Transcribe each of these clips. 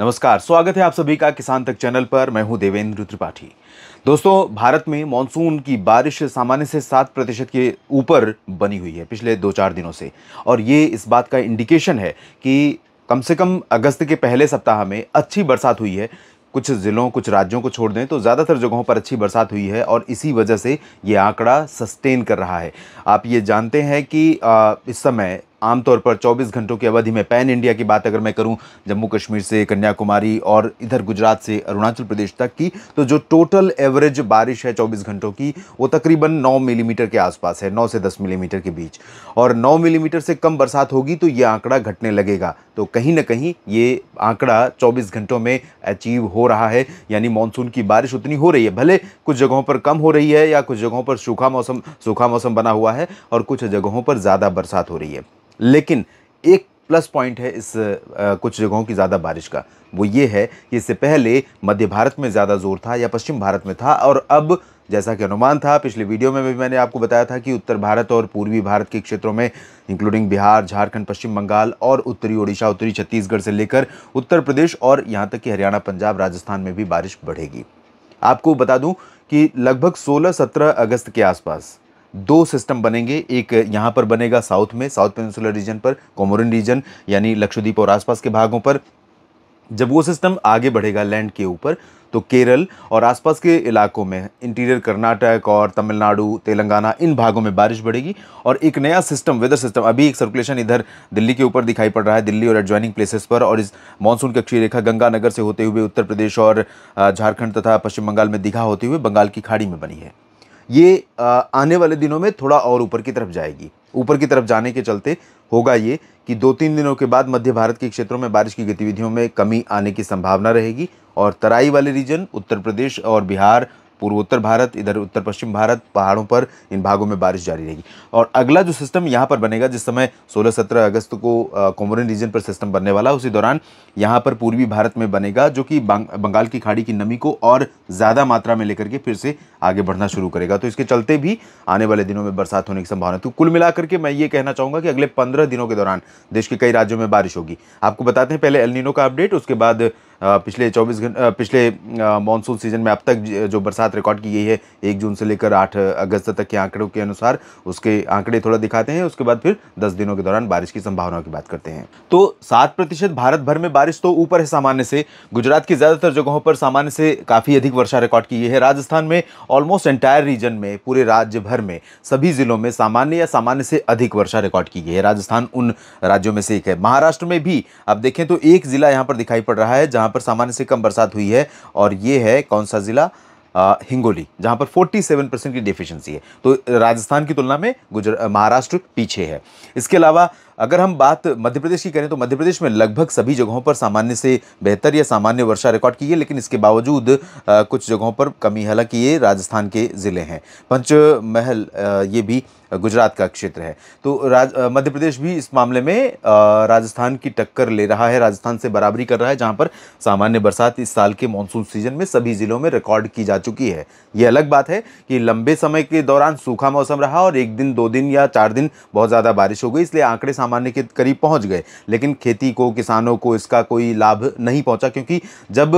नमस्कार स्वागत है आप सभी का किसान तक चैनल पर मैं हूं देवेंद्र त्रिपाठी दोस्तों भारत में मानसून की बारिश सामान्य से सात प्रतिशत के ऊपर बनी हुई है पिछले दो चार दिनों से और ये इस बात का इंडिकेशन है कि कम से कम अगस्त के पहले सप्ताह में अच्छी बरसात हुई है कुछ ज़िलों कुछ राज्यों को छोड़ दें तो ज़्यादातर जगहों पर अच्छी बरसात हुई है और इसी वजह से ये आंकड़ा सस्टेन कर रहा है आप ये जानते हैं कि इस समय आमतौर पर 24 घंटों की अवधि में पैन इंडिया की बात अगर मैं करूं जम्मू कश्मीर से कन्याकुमारी और इधर गुजरात से अरुणाचल प्रदेश तक की तो जो टोटल एवरेज बारिश है 24 घंटों की वो तकरीबन 9 मिलीमीटर के आसपास है 9 से 10 मिलीमीटर के बीच और 9 मिलीमीटर से कम बरसात होगी तो ये आंकड़ा घटने लगेगा तो कहीं ना कहीं ये आंकड़ा चौबीस घंटों में अचीव हो रहा है यानी मानसून की बारिश उतनी हो रही है भले कुछ जगहों पर कम हो रही है या कुछ जगहों पर सूखा मौसम सूखा मौसम बना हुआ है और कुछ जगहों पर ज़्यादा बरसात हो रही है लेकिन एक प्लस पॉइंट है इस आ, कुछ जगहों की ज़्यादा बारिश का वो ये है कि इससे पहले मध्य भारत में ज़्यादा जोर था या पश्चिम भारत में था और अब जैसा कि अनुमान था पिछले वीडियो में भी मैंने आपको बताया था कि उत्तर भारत और पूर्वी भारत के क्षेत्रों में इंक्लूडिंग बिहार झारखंड पश्चिम बंगाल और उत्तरी ओडिशा उत्तरी छत्तीसगढ़ से लेकर उत्तर प्रदेश और यहाँ तक कि हरियाणा पंजाब राजस्थान में भी बारिश बढ़ेगी आपको बता दूँ कि लगभग सोलह सत्रह अगस्त के आसपास दो सिस्टम बनेंगे एक यहाँ पर बनेगा साउथ में साउथ पेनिसुलर रीजन पर कोमोरन रीजन यानी लक्षद्वीप और आसपास के भागों पर जब वो सिस्टम आगे बढ़ेगा लैंड के ऊपर तो केरल और आसपास के इलाकों में इंटीरियर कर्नाटक और तमिलनाडु तेलंगाना इन भागों में बारिश बढ़ेगी और एक नया सिस्टम वेदर सिस्टम अभी एक सर्कुलेशन इधर दिल्ली के ऊपर दिखाई पड़ रहा है दिल्ली और एडजॉइनिंग प्लेसेस पर और इस मानसून कक्षीय रेखा गंगानगर से होते हुए उत्तर प्रदेश और झारखंड तथा पश्चिम बंगाल में दिखा होते हुए बंगाल की खाड़ी में बनी है ये आने वाले दिनों में थोड़ा और ऊपर की तरफ जाएगी ऊपर की तरफ जाने के चलते होगा ये कि दो तीन दिनों के बाद मध्य भारत के क्षेत्रों में बारिश की गतिविधियों में कमी आने की संभावना रहेगी और तराई वाले रीजन उत्तर प्रदेश और बिहार पूर्वोत्तर भारत इधर उत्तर पश्चिम भारत पहाड़ों पर इन भागों में बारिश जारी रहेगी और अगला जो सिस्टम यहाँ पर बनेगा जिस समय 16-17 अगस्त को कोमोरिन रीजन पर सिस्टम बनने वाला उसी दौरान यहाँ पर पूर्वी भारत में बनेगा जो कि बंगाल की खाड़ी की नमी को और ज़्यादा मात्रा में लेकर के फिर से आगे बढ़ना शुरू करेगा तो इसके चलते भी आने वाले दिनों में बरसात होने की संभावना तो कुल मिलाकर के मैं ये कहना चाहूँगा कि अगले पंद्रह दिनों के दौरान देश के कई राज्यों में बारिश होगी आपको बताते हैं पहले एलनिनो का अपडेट उसके बाद पिछले 24 घंटे पिछले मानसून सीजन में अब तक जो बरसात रिकॉर्ड की गई है एक जून से लेकर आठ अगस्त तक के आंकड़ों के अनुसार उसके आंकड़े थोड़ा दिखाते हैं उसके बाद फिर दस दिनों के दौरान बारिश की संभावनाओं की बात करते हैं तो सात प्रतिशत भारत भर में बारिश तो ऊपर है सामान्य से गुजरात की ज़्यादातर जगहों पर सामान्य से काफ़ी अधिक वर्षा रिकॉर्ड की गई है राजस्थान में ऑलमोस्ट एंटायर रीजन में पूरे राज्य भर में सभी जिलों में सामान्य या सामान्य से अधिक वर्षा रिकॉर्ड की गई है राजस्थान उन राज्यों में से एक है महाराष्ट्र में भी अब देखें तो एक ज़िला यहाँ पर दिखाई पड़ रहा है जहाँ जहाँ पर सामान्य से कम बरसात हुई है और ये है कौन सा ज़िला हिंगोली जहाँ पर 47 परसेंट की डिफिशेंसी है तो राजस्थान की तुलना में गुजर महाराष्ट्र पीछे है इसके अलावा अगर हम बात मध्य प्रदेश की करें तो मध्य प्रदेश में लगभग सभी जगहों पर सामान्य से बेहतर या सामान्य वर्षा रिकॉर्ड की है लेकिन इसके बावजूद आ, कुछ जगहों पर कमी हालांकि ये राजस्थान के ज़िले हैं पंचमहल ये भी गुजरात का क्षेत्र है तो राज मध्य प्रदेश भी इस मामले में राजस्थान की टक्कर ले रहा है राजस्थान से बराबरी कर रहा है जहाँ पर सामान्य बरसात इस साल के मानसून सीजन में सभी ज़िलों में रिकॉर्ड की जा चुकी है ये अलग बात है कि लंबे समय के दौरान सूखा मौसम रहा और एक दिन दो दिन या चार दिन बहुत ज़्यादा बारिश हो गई इसलिए आंकड़े सामान्य के करीब पहुँच गए लेकिन खेती को किसानों को इसका कोई लाभ नहीं पहुँचा क्योंकि जब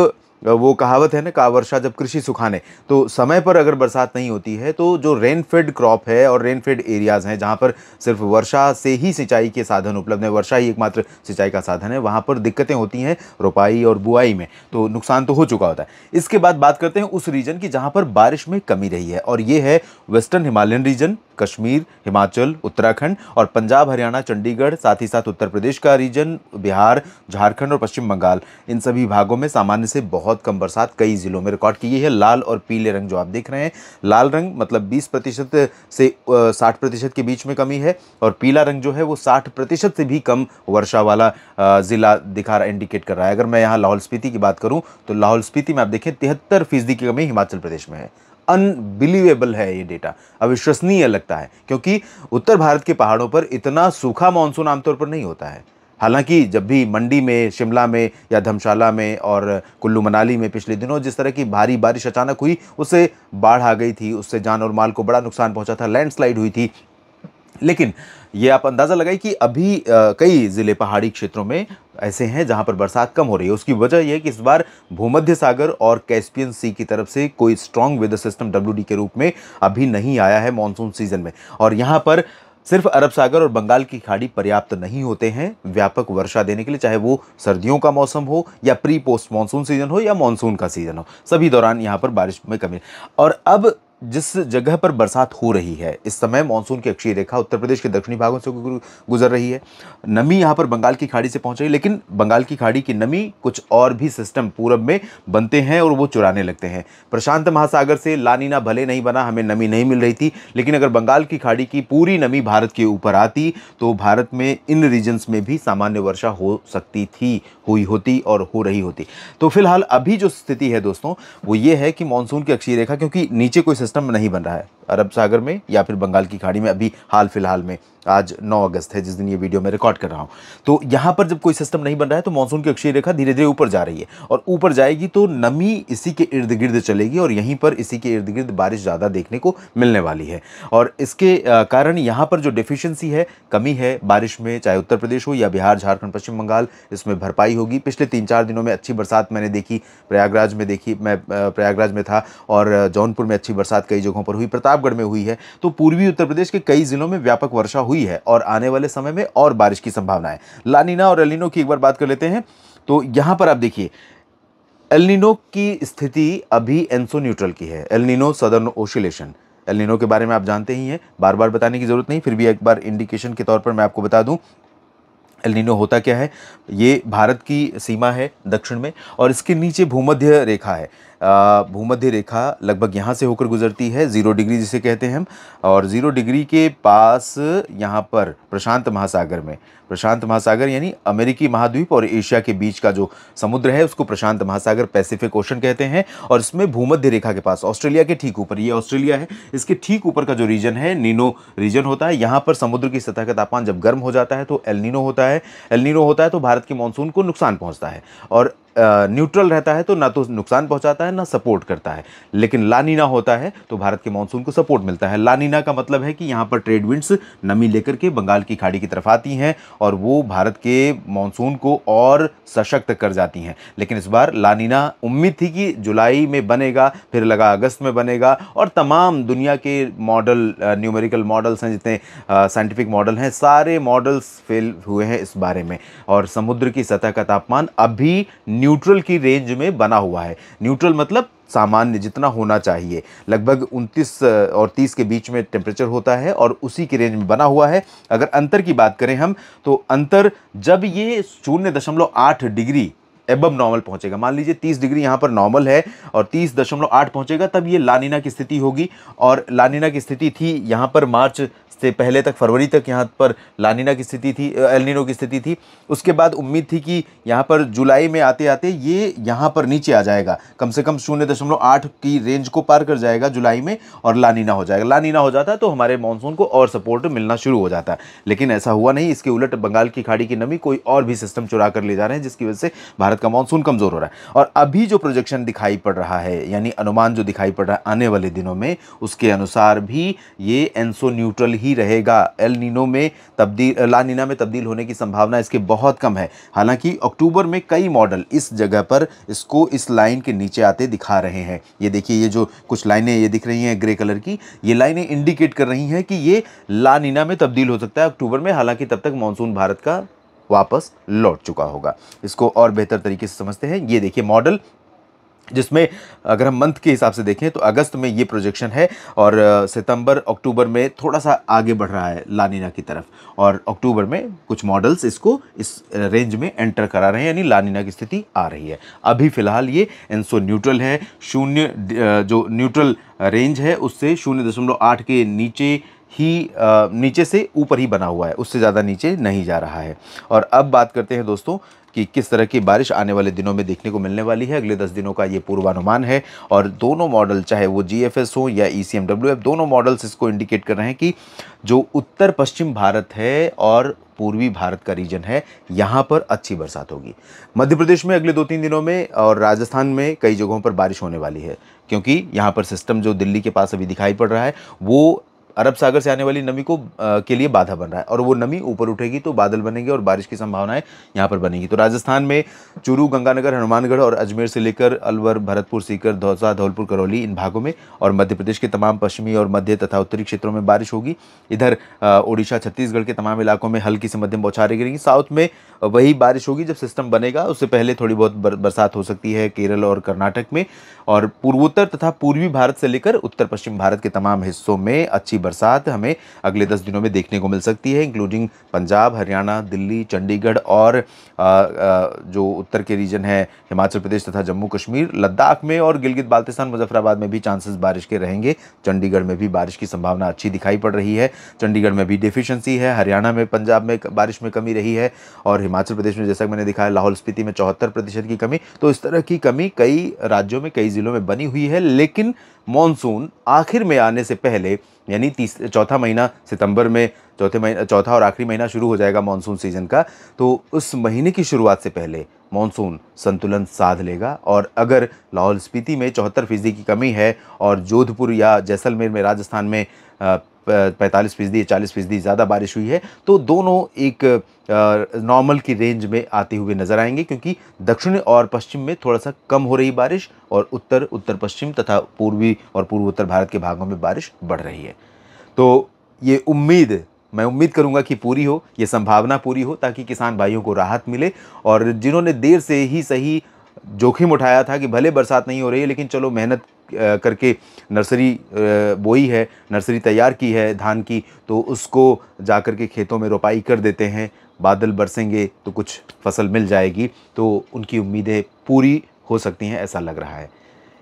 वो कहावत है ना का वर्षा जब कृषि सुखाने तो समय पर अगर बरसात नहीं होती है तो जो रेनफेड क्रॉप है और रेनफेड एरियाज़ हैं जहाँ पर सिर्फ वर्षा से ही सिंचाई के साधन उपलब्ध हैं वर्षा ही एकमात्र सिंचाई का साधन है वहाँ पर दिक्कतें होती हैं रोपाई और बुआई में तो नुकसान तो हो चुका होता है इसके बाद बात करते हैं उस रीजन की जहाँ पर बारिश में कमी रही है और ये है western Himalayan region Kashmir Himachal Uttarakhand और पंजाब हरियाणा चंडीगढ़ साथ ही साथ उत्तर प्रदेश का रीजन बिहार झारखंड और पश्चिम बंगाल इन सभी भागों में सामान्य से बहुत कम बरसात कई ज़िलों में रिकॉर्ड की गई है लाल और पीले रंग जो आप देख रहे हैं लाल रंग मतलब बीस प्रतिशत से साठ प्रतिशत के बीच में कमी है और पीला रंग जो है वो साठ प्रतिशत से भी कम वर्षा वाला ज़िला दिखा रहा इंडिकेट कर रहा है अगर मैं यहाँ लाहौल स्पीति की बात करूँ तो लाहौल स्पीति में आप देखें तिहत्तर फीसदी की कमी हिमाचल प्रदेश में है अनबिलीवेबल है ये डेटा अविश्वसनीय लगता है क्योंकि उत्तर भारत के पहाड़ों पर इतना सूखा मानसून आमतौर पर नहीं होता है हालांकि जब भी मंडी में शिमला में या धर्मशाला में और कुल्लू मनाली में पिछले दिनों जिस तरह की भारी बारिश अचानक हुई उससे बाढ़ आ गई थी उससे जान और माल को बड़ा नुकसान पहुंचा था लैंडस्लाइड हुई थी लेकिन ये आप अंदाज़ा लगाइए कि अभी आ, कई ज़िले पहाड़ी क्षेत्रों में ऐसे हैं जहां पर बरसात कम हो रही है उसकी वजह यह है कि इस बार भूमध्य सागर और कैस्पियन सी की तरफ से कोई स्ट्रांग वेदर सिस्टम डब्ल्यू के रूप में अभी नहीं आया है मानसून सीजन में और यहाँ पर सिर्फ अरब सागर और बंगाल की खाड़ी पर्याप्त नहीं होते हैं व्यापक वर्षा देने के लिए चाहे वो सर्दियों का मौसम हो या प्री पोस्ट मानसून सीजन हो या मानसून का सीजन हो सभी दौरान यहाँ पर बारिश में कमी और अब जिस जगह पर बरसात हो रही है इस समय मानसून की अक्षीय रेखा उत्तर प्रदेश के दक्षिणी भागों से गुजर रही है नमी यहाँ पर बंगाल की खाड़ी से पहुँच रही है लेकिन बंगाल की खाड़ी की नमी कुछ और भी सिस्टम पूरब में बनते हैं और वो चुराने लगते हैं प्रशांत महासागर से लानीना भले नहीं बना हमें नमी नहीं मिल रही थी लेकिन अगर बंगाल की खाड़ी की पूरी नमी भारत के ऊपर आती तो भारत में इन रीजन्स में भी सामान्य वर्षा हो सकती थी हुई होती और हो रही होती तो फिलहाल अभी जो स्थिति है दोस्तों वो ये है कि मानसून की अक्षीय रेखा क्योंकि नीचे कोई सिस्टम नहीं बन रहा है अरब सागर में या फिर बंगाल की खाड़ी में अभी हाल फिलहाल में आज 9 अगस्त है जिस दिन ये वीडियो मैं रिकॉर्ड कर रहा हूँ तो यहाँ पर जब कोई सिस्टम नहीं बन रहा है तो मानसून की अक्षीय रेखा धीरे धीरे ऊपर जा रही है और ऊपर जाएगी तो नमी इसी के इर्द गिर्द चलेगी और यहीं पर इसी के इर्द गिर्द बारिश ज़्यादा देखने को मिलने वाली है और इसके कारण यहाँ पर जो डिफिशेंसी है कमी है बारिश में चाहे उत्तर प्रदेश हो या बिहार झारखंड पश्चिम बंगाल इसमें भरपाई होगी पिछले तीन चार दिनों में अच्छी बरसात मैंने देखी प्रयागराज में देखी मैं प्रयागराज में था और जौनपुर में अच्छी बरसात कई जगहों पर हुई प्रताप प्रतापगढ़ में हुई है तो पूर्वी उत्तर प्रदेश के कई जिलों में व्यापक वर्षा हुई है और आने वाले समय में और बारिश की संभावना है लानिना और अलिनो की एक बार बात कर लेते हैं तो यहाँ पर आप देखिए एलिनो की स्थिति अभी एनसो न्यूट्रल की है एलिनो सदर्न ओशिलेशन एलिनो के बारे में आप जानते ही हैं बार बार बताने की ज़रूरत नहीं फिर भी एक बार इंडिकेशन के तौर पर मैं आपको बता दूं एलिनो होता क्या है ये भारत की सीमा है दक्षिण में और इसके नीचे भूमध्य रेखा है भूमध्य रेखा लगभग यहाँ से होकर गुजरती है ज़ीरो डिग्री जिसे कहते हैं हम और ज़ीरो डिग्री के पास यहाँ पर प्रशांत महासागर में प्रशांत महासागर यानी अमेरिकी महाद्वीप और एशिया के बीच का जो समुद्र है उसको प्रशांत महासागर पैसिफिक ओशन कहते हैं और इसमें भूमध्य रेखा के पास ऑस्ट्रेलिया के ठीक ऊपर ये ऑस्ट्रेलिया है इसके ठीक ऊपर का जो रीजन है नीनो रीजन होता है यहाँ पर समुद्र की सतह का तापमान जब गर्म हो जाता है तो एलनीनो होता है एलनीनो होता है तो भारत के मानसून को नुकसान पहुँचता है और न्यूट्रल रहता है तो ना तो नुकसान पहुंचाता है ना सपोर्ट करता है लेकिन लानीना होता है तो भारत के मानसून को सपोर्ट मिलता है लानीना का मतलब है कि यहाँ पर ट्रेड विंड्स नमी लेकर के बंगाल की खाड़ी की तरफ आती हैं और वो भारत के मानसून को और सशक्त कर जाती हैं लेकिन इस बार लानीना उम्मीद थी कि जुलाई में बनेगा फिर लगा अगस्त में बनेगा और तमाम दुनिया के मॉडल न्यूमेरिकल मॉडल्स हैं जितने साइंटिफिक मॉडल हैं सारे मॉडल्स फेल हुए हैं इस बारे में और समुद्र की सतह का तापमान अभी न्यूट्रल की रेंज में बना हुआ है न्यूट्रल मतलब सामान्य जितना होना चाहिए लगभग 29 और 30 के बीच में टेम्परेचर होता है और उसी की रेंज में बना हुआ है अगर अंतर की बात करें हम तो अंतर जब ये शून्य दशमलव आठ डिग्री एबब नॉर्मल पहुंचेगा मान लीजिए 30 डिग्री यहाँ पर नॉर्मल है और 30.8 पहुंचेगा तब ये लानिना की स्थिति होगी और लानिना की स्थिति थी यहाँ पर मार्च से पहले तक फरवरी तक यहाँ पर लानिना की स्थिति थी एलिनो की स्थिति थी उसके बाद उम्मीद थी कि यहाँ पर जुलाई में आते आते ये यहाँ पर नीचे आ जाएगा कम से कम शून्य दशमलव आठ की रेंज को पार कर जाएगा जुलाई में और लानिना हो जाएगा लानिना हो जाता तो हमारे मानसून को और सपोर्ट मिलना शुरू हो जाता लेकिन ऐसा हुआ नहीं इसके उलट बंगाल की खाड़ी की नमी कोई और भी सिस्टम चुरा कर ले जा रहे हैं जिसकी वजह से भारत का मानसून कमज़ोर हो रहा है और अभी जो प्रोजेक्शन दिखाई पड़ रहा है यानी अनुमान जो दिखाई पड़ रहा है आने वाले दिनों में उसके अनुसार भी ये एनसो न्यूट्रल ही ही रहेगा एल नीनो में तब्दील लानीना में तब्दील होने की संभावना इसके बहुत कम है हालांकि अक्टूबर में कई मॉडल इस जगह पर इसको इस लाइन के नीचे आते दिखा रहे हैं ये देखिए ये जो कुछ लाइनें ये दिख रही हैं ग्रे कलर की ये लाइनें इंडिकेट कर रही हैं कि ये लानीना में तब्दील हो सकता है अक्टूबर में हालांकि तब तक मानसून भारत का वापस लौट चुका होगा इसको और बेहतर तरीके से समझते हैं ये देखिए मॉडल जिसमें अगर हम मंथ के हिसाब से देखें तो अगस्त में ये प्रोजेक्शन है और सितंबर अक्टूबर में थोड़ा सा आगे बढ़ रहा है लानीना की तरफ और अक्टूबर में कुछ मॉडल्स इसको इस रेंज में एंटर करा रहे हैं यानी लानीना की स्थिति आ रही है अभी फ़िलहाल ये एनसो न्यूट्रल है शून्य जो न्यूट्रल रेंज है उससे शून्य दशमलव आठ के नीचे ही नीचे से ऊपर ही बना हुआ है उससे ज़्यादा नीचे नहीं जा रहा है और अब बात करते हैं दोस्तों कि किस तरह की बारिश आने वाले दिनों में देखने को मिलने वाली है अगले दस दिनों का ये पूर्वानुमान है और दोनों मॉडल चाहे वो जी एफ हो या ई e सी दोनों मॉडल्स इसको इंडिकेट कर रहे हैं कि जो उत्तर पश्चिम भारत है और पूर्वी भारत का रीजन है यहाँ पर अच्छी बरसात होगी मध्य प्रदेश में अगले दो तीन दिनों में और राजस्थान में कई जगहों पर बारिश होने वाली है क्योंकि यहाँ पर सिस्टम जो दिल्ली के पास अभी दिखाई पड़ रहा है वो अरब सागर से आने वाली नमी को आ, के लिए बाधा बन रहा है और वो नमी ऊपर उठेगी तो बादल बनेंगे और बारिश की संभावनाएं यहाँ पर बनेगी तो राजस्थान में चूरू गंगानगर हनुमानगढ़ और अजमेर से लेकर अलवर भरतपुर सीकर दौसा धौलपुर करौली इन भागों में और मध्य प्रदेश के तमाम पश्चिमी और मध्य तथा उत्तरी क्षेत्रों में बारिश होगी इधर ओडिशा छत्तीसगढ़ के तमाम इलाकों में हल्की से मध्यम बौछारें गिरेंगी साउथ में वही बारिश होगी जब सिस्टम बनेगा उससे पहले थोड़ी बहुत बरसात हो सकती है केरल और कर्नाटक में और पूर्वोत्तर तथा पूर्वी भारत से लेकर उत्तर पश्चिम भारत के तमाम हिस्सों में अच्छी बरसात हमें अगले दस दिनों में देखने को मिल सकती है इंक्लूडिंग पंजाब हरियाणा दिल्ली चंडीगढ़ और जो उत्तर के रीजन है हिमाचल प्रदेश तथा जम्मू कश्मीर लद्दाख में और गिलगित बाल्तिस्तान मुजफ्फराबाद में भी चांसेस बारिश के रहेंगे चंडीगढ़ में भी बारिश की संभावना अच्छी दिखाई पड़ रही है चंडीगढ़ में भी डिफिशेंसी है हरियाणा में पंजाब में बारिश में कमी रही है और हिमाचल प्रदेश में जैसा कि मैंने दिखाया लाहौल स्पीति में चौहत्तर प्रतिशत की कमी तो इस तरह की कमी कई राज्यों में कई ज़िलों में बनी हुई है लेकिन मानसून आखिर में आने से पहले यानी तीस चौथा महीना सितंबर में चौथे महीना चौथा और आखिरी महीना शुरू हो जाएगा मानसून सीज़न का तो उस महीने की शुरुआत से पहले मानसून संतुलन साध लेगा और अगर लाहौल स्पीति में चौहत्तर फीसदी की कमी है और जोधपुर या जैसलमेर में राजस्थान में पैंतालीस फीसदी या चालीस फीसदी ज़्यादा बारिश हुई है तो दोनों एक नॉर्मल की रेंज में आते हुए नज़र आएंगे क्योंकि दक्षिण और पश्चिम में थोड़ा सा कम हो रही बारिश और उत्तर उत्तर पश्चिम तथा पूर्वी और पूर्वोत्तर भारत के भागों में बारिश बढ़ रही है तो ये उम्मीद मैं उम्मीद करूंगा कि पूरी हो ये संभावना पूरी हो ताकि किसान भाइयों को राहत मिले और जिन्होंने देर से ही सही जोखिम उठाया था कि भले बरसात नहीं हो रही है लेकिन चलो मेहनत करके नर्सरी बोई है नर्सरी तैयार की है धान की तो उसको जा कर के खेतों में रोपाई कर देते हैं बादल बरसेंगे तो कुछ फसल मिल जाएगी तो उनकी उम्मीदें पूरी हो सकती हैं ऐसा लग रहा है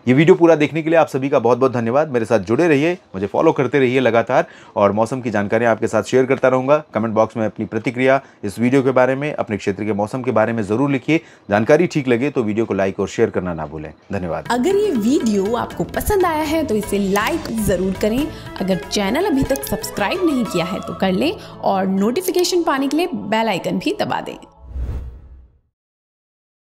ये वीडियो पूरा देखने के लिए आप सभी का बहुत बहुत धन्यवाद मेरे साथ जुड़े रहिए मुझे फॉलो करते रहिए लगातार और मौसम की जानकारियाँ आपके साथ शेयर करता रहूँगा कमेंट बॉक्स में अपनी प्रतिक्रिया इस वीडियो के बारे में अपने क्षेत्र के मौसम के बारे में ज़रूर लिखिए जानकारी ठीक लगे तो वीडियो को लाइक और शेयर करना ना भूलें धन्यवाद अगर ये वीडियो आपको पसंद आया है तो इसे लाइक ज़रूर करें अगर चैनल अभी तक सब्सक्राइब नहीं किया है तो कर लें और नोटिफिकेशन पाने के लिए बेलाइकन भी दबा दें